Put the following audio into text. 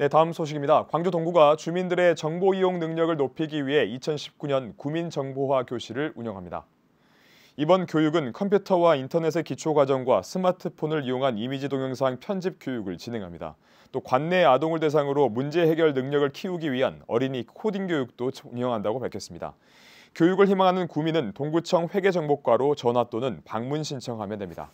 네, 다음 소식입니다. 광주 동구가 주민들의 정보 이용 능력을 높이기 위해 2019년 구민정보화 교실을 운영합니다. 이번 교육은 컴퓨터와 인터넷의 기초과정과 스마트폰을 이용한 이미지 동영상 편집 교육을 진행합니다. 또 관내 아동을 대상으로 문제 해결 능력을 키우기 위한 어린이 코딩 교육도 운영한다고 밝혔습니다. 교육을 희망하는 구민은 동구청 회계정보과로 전화 또는 방문 신청하면 됩니다.